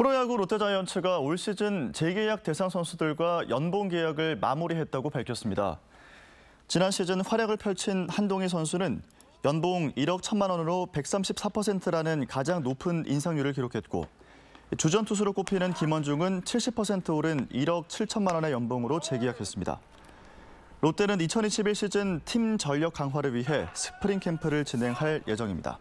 프로야구 롯데자이언츠가 올 시즌 재계약 대상 선수들과 연봉 계약을 마무리했다고 밝혔습니다. 지난 시즌 활약을 펼친 한동희 선수는 연봉 1억 1천만 원으로 134%라는 가장 높은 인상률을 기록했고 주전 투수로 꼽히는 김원중은 70% 오른 1억 7천만 원의 연봉으로 재계약했습니다. 롯데는 2021 시즌 팀 전력 강화를 위해 스프링 캠프를 진행할 예정입니다.